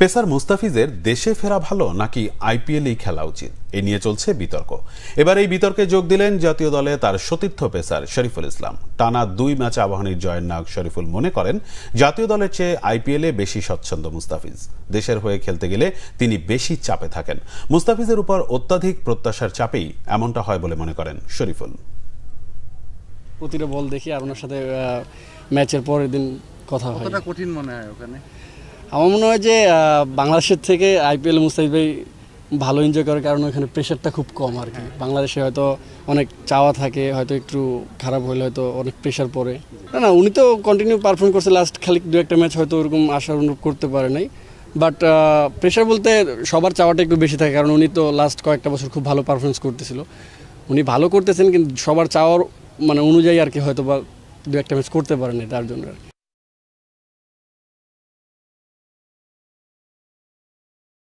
pacer মুস্তাফিজের দেশে ফেরা ভালো নাকি আইপিএলেই খেলা উচিত এ নিয়ে চলছে বিতর্ক এবার এই বিতর্কে যোগ দিলেন জাতীয় দলে তার সতীর্থ পেসার শরীফুল ইসলাম টানা দুই ম্যাচ আবাহনীর জয়ের নাগ শরীফুল মনে করেন জাতীয় দলের চেয়ে আইপিএলে বেশি স্বচ্ছন্দ মুস্তাফিজ দেশের হয়ে খেলতে গেলে তিনি বেশি চাপে থাকেন মুস্তাফিজের উপর অত্যাধিক প্রত্যাশার চাপেই এমনটা হয় বলে মনে করেন শরীফুল প্রতিটা বল দেখি আর সাথে ম্যাচের পরের দিন কথা হয় কঠিন মনে হয় ওখানে আমার মনে হয় যে বাংলাদেশের থেকে আইপিএল মুস্তাহিদ ভাই ভালো এনজয় করে কারণ ওখানে প্রেশারটা খুব কম আর কি বাংলাদেশে হয়তো অনেক চাওয়া থাকে হয়তো একটু খারাপ হলে হয়তো অনেক প্রেশার পড়ে না না উনি তো কন্টিনিউ পারফর্ম করছে লাস্ট খালি দু একটা ম্যাচ হয়তো ওরকম আশা অনুরূপ করতে পারে নাই বাট প্রেশার বলতে সবার চাওয়াটা একটু বেশি থাকে কারণ উনি তো লাস্ট কয়েকটা বছর খুব ভালো পারফরমেন্স করতেছিল উনি ভালো করতেছেন কিন্তু সবার চাওয়ার মানে অনুযায়ী আর কি হয়তো বা দু একটা ম্যাচ করতে পারেনি তার জন্য আর কি